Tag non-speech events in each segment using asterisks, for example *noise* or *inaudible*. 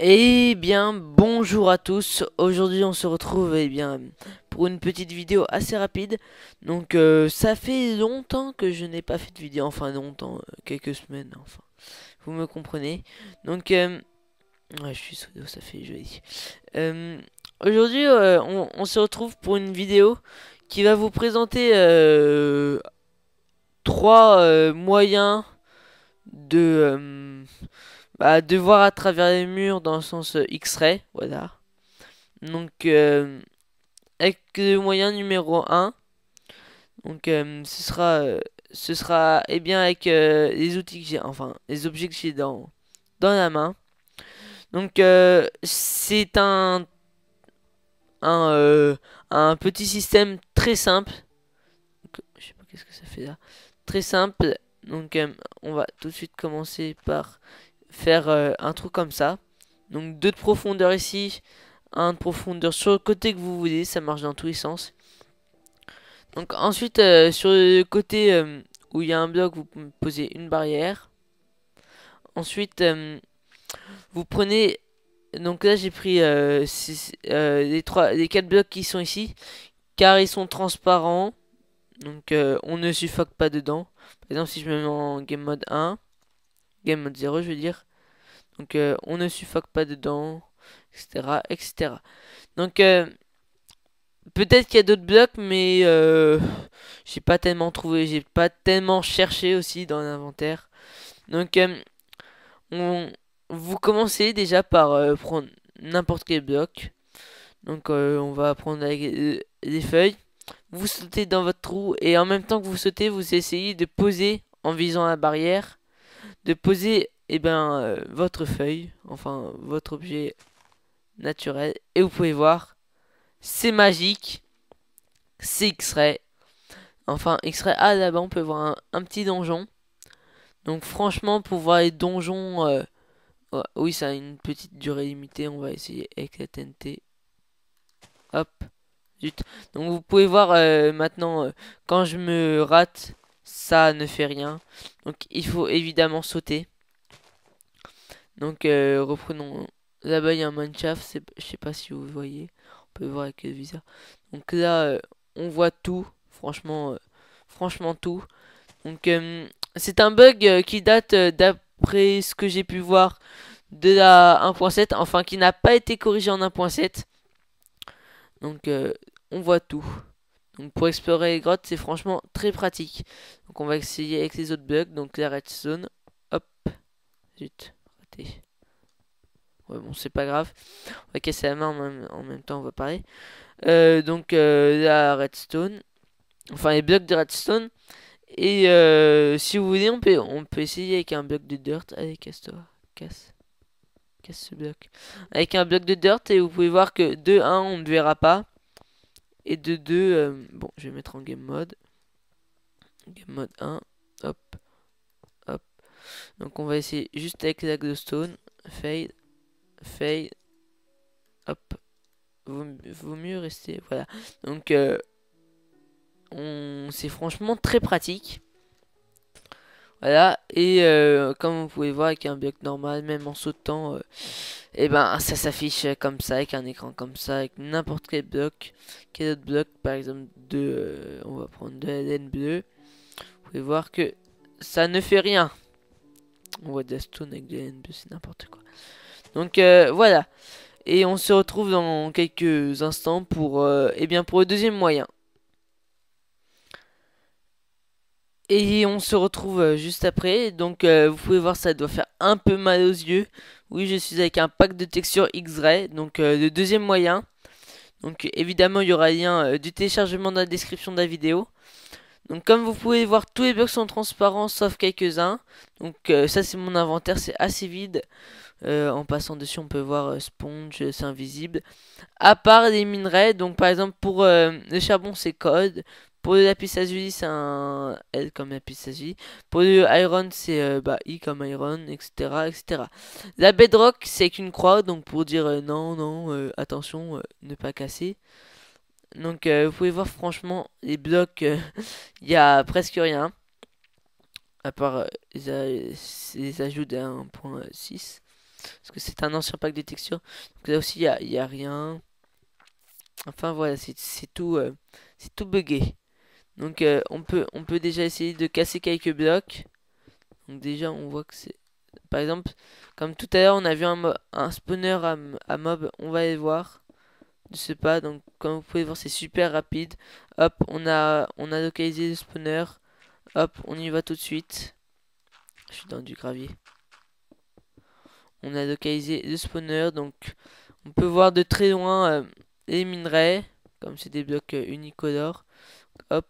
Eh bien, bonjour à tous. Aujourd'hui, on se retrouve eh bien, pour une petite vidéo assez rapide. Donc, euh, ça fait longtemps que je n'ai pas fait de vidéo. Enfin, longtemps, euh, quelques semaines. Enfin, vous me comprenez. Donc, euh, je suis sous ça fait joli. Aujourd'hui, on, on, se retrouve pour une vidéo qui va vous présenter trois moyens de bah, de voir à travers les murs dans le sens euh, X-ray, voilà. Donc, euh, avec le moyen numéro 1, donc euh, ce sera, ce sera, et eh bien avec les outils que j'ai, enfin les objets que j'ai dans, dans la main. Donc c'est un, un, un petit système très simple. je sais pas qu'est-ce que ça fait là. Très simple. Donc on va tout de suite commencer par faire euh, un trou comme ça. Donc deux de profondeur ici, un de profondeur sur le côté que vous voulez, ça marche dans tous les sens. Donc ensuite euh, sur le côté euh, où il y a un bloc, vous posez une barrière. Ensuite vous prenez donc là j'ai pris les trois les quatre blocs qui sont ici car ils sont transparents. Donc on ne suffoque pas dedans. Par exemple si je me mets en game mode 1, game mode 0 je veux dire donc euh, on ne suffoque pas dedans, etc. etc. Donc euh, peut-être qu'il y a d'autres blocs, mais euh, j'ai pas tellement trouvé, j'ai pas tellement cherché aussi dans l'inventaire. Donc vous commencez déjà par prendre n'importe quel bloc. Donc on va prendre les feuilles. Vous sautez dans votre trou et en même temps que vous sautez, vous essayez de poser en visant la barrière, de poser et eh ben euh, votre feuille, enfin votre objet naturel. Et vous pouvez voir, c'est magique, c'est X-Ray. Enfin, X-Ray, ah là-bas on peut voir un, petit donjon. Donc franchement, pour voir les donjons, euh, oui ça a une petite durée limitée, on va essayer avec la TNT. Hop, zut. Donc vous pouvez voir euh, maintenant, quand je me rate, ça ne fait rien. Donc il faut évidemment sauter. Donc euh, reprenons. Là-bas il y a un je sais pas si vous voyez. On peut voir avec le visage. Donc là euh, on voit tout, franchement, euh, franchement tout. Donc c'est un bug qui date d'après ce que j'ai pu voir de la 1.7, enfin qui n'a pas été corrigé en 1.7. Donc on voit tout. Donc pour explorer les grottes c'est franchement très pratique. Donc on va essayer avec les autres bugs, donc la red zone, Hop, zut. Ouais, bon, c'est pas grave. On va casser la main en même, temps, on va parler. Euh, donc, euh, la redstone. Enfin, les blocs de redstone. Et euh, si vous voulez, on peut, on peut essayer avec un bloc de dirt. Allez, casse-toi. Casse. Casse ce bloc. Avec un bloc de dirt, et vous pouvez voir que de 1 on ne verra pas. Et de 2, euh, bon, je vais mettre en game mode. Game mode 1. Hop. Donc on va essayer juste avec la de Fade, fade, hop. Vaut, vaut mieux rester, voilà. Donc euh, c'est franchement très pratique. Voilà, et euh, comme vous pouvez voir avec un bloc normal, même en sautant, et euh, eh ben ça s'affiche comme ça, avec un écran comme ça, avec n'importe quel bloc, quel autre bloc, par exemple de, on va prendre de la laine bleue, vous pouvez voir que ça ne fait rien. On voit des Stone avec de NB, c'est n'importe quoi. Donc euh, voilà. Et on se retrouve dans quelques instants pour, et euh, eh bien pour le deuxième moyen. Et on se retrouve euh, juste après. Donc vous pouvez voir ça doit faire un peu mal aux yeux. Oui je suis avec un pack de textures X-Ray. Donc le deuxième moyen. Donc évidemment il y aura lien du téléchargement dans la description de la vidéo. Donc comme vous pouvez voir, tous les blocs sont transparents sauf quelques-uns. Donc euh, ça c'est mon inventaire, c'est assez vide. Euh, en passant dessus, on peut voir euh, sponge, c'est invisible. À part les minerais, donc par exemple pour le charbon c'est code. Pour le lapis lazuli c'est un L comme lapis lazuli. Pour le iron c'est bah, I comme iron, etc. etc. La bedrock c'est qu'une croix, donc pour dire non, non, attention, ne pas casser. Donc euh, vous pouvez voir franchement les blocs, euh, *laughs* il y a presque rien. À part euh, les, les ajouts d'un 6 Parce que c'est un ancien pack de textures. Donc là aussi il n'y a, rien. Enfin voilà, c'est tout, c'est tout buggé. Donc on, peut, on peut déjà essayer de casser quelques blocs. Donc déjà on voit que c'est par exemple, comme tout à l'heure, on a vu un, spawner à, à, mob, on va aller voir de ce pas. Donc comme vous pouvez voir c'est super rapide. Hop, on a, on a localisé le spawner. Hop, on y va tout de suite. Je suis dans du gravier. On a localisé le spawner. Donc on peut voir de très loin euh, les minerais. Comme c'est des blocs euh, unicolore Hop.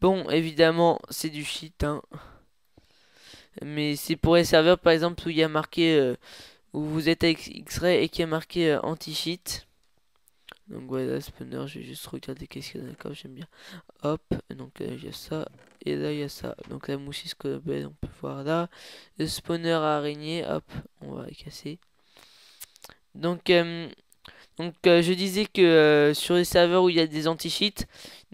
Bon, évidemment, c'est du shit. Hein. Mais c'est pour les serveurs, par exemple, où il y a marqué... Euh, où vous êtes avec X-Ray et qui est marqué anti-cheat. Donc voilà, spawner, je vais juste regarder qu'est-ce qu'il y a j'aime bien. Hop, donc euh, il y a ça, et là il y a ça. Donc la moussise colobelle, on peut voir là. Le spawner à araignée, hop, on va les casser. Donc, euh, donc euh, je disais que sur les serveurs où il y a des anti-cheats,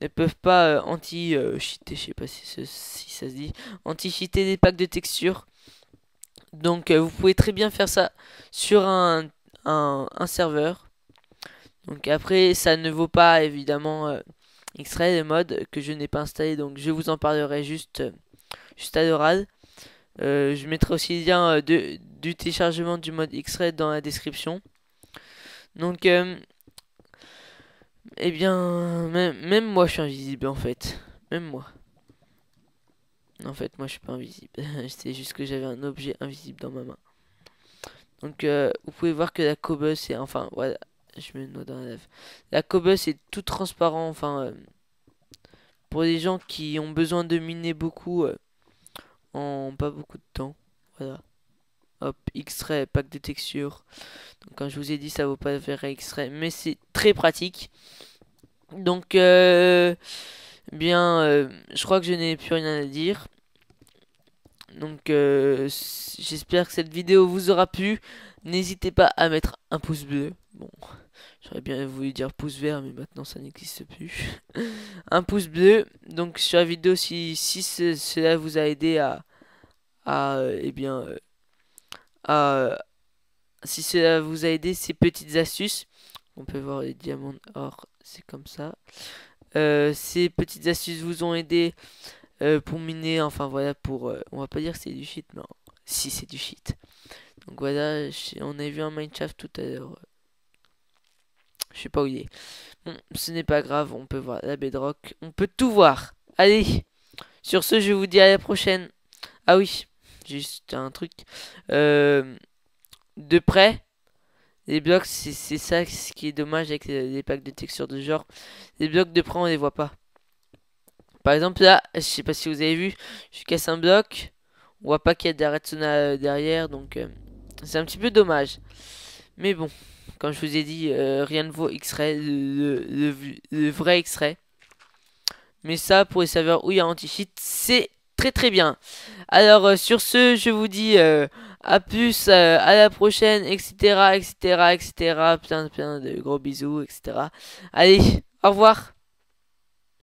ne peuvent pas anti-cheater, je sais pas si, si, ça se dit, anti-cheater des packs de textures. Donc vous pouvez très bien faire ça sur un, un serveur donc après, ça ne vaut pas évidemment euh, X-Ray, le mode, que je n'ai pas installé. Donc je vous en parlerai juste, euh, juste à l'oral. Euh, je mettrai aussi le lien de, du téléchargement du mode X-Ray dans la description. Donc, eh bien, même, même moi je suis invisible en fait. Même moi. En fait, moi je suis pas invisible. *laughs* c'était juste que j'avais un objet invisible dans ma main. Donc, vous pouvez voir que la cobus est enfin, voilà, je me dans la cobus La est tout transparent, enfin euh, pour les gens qui ont besoin de miner beaucoup euh, en pas beaucoup de temps. Voilà. Hop, extrait, pack de textures. Donc quand je vous ai dit, ça vaut pas faire extrait, mais c'est très pratique. Donc euh, bien je crois que je n'ai plus rien à dire. Donc euh, j'espère que cette vidéo vous aura plu. N'hésitez pas à mettre un pouce bleu. Bon. J'aurais bien voulu dire pouce vert, mais maintenant ça n'existe plus. *laughs* un pouce bleu. Donc sur la vidéo, si, si cela vous a aidé à, à et euh, eh bien, euh, à, si cela vous a aidé, ces petites astuces. On peut voir les diamants or, c'est comme ça. Euh, ces petites astuces vous ont aidé pour miner. Enfin voilà, pour, on va pas dire que c'est du shit, non si c'est du shit. Donc voilà, on a vu un Minecraft tout à l'heure. Je sais pas où il est. ce n'est pas grave, on peut voir la bedrock. On peut tout voir. Allez, sur ce, je vous dis à la prochaine. Ah oui, juste un truc. Euh, de près, les blocs, c'est ça ce qui est dommage avec les, packs de textures de genre. Les blocs de près, on les voit pas. Par exemple, là, je sais pas si vous avez vu, je casse un bloc. On voit pas qu'il y a des euh, derrière, donc euh, c'est un petit peu dommage. Mais bon, comme je vous ai dit, euh, rien ne vaut X-Ray, le, vrai X-Ray. Mais ça, pour les serveurs où il y a anti-cheat, c'est très très bien. Alors, euh, sur ce, je vous dis euh, à plus, à la prochaine, etc., etc., etc. Plein, plein de gros bisous, etc. Allez, au revoir.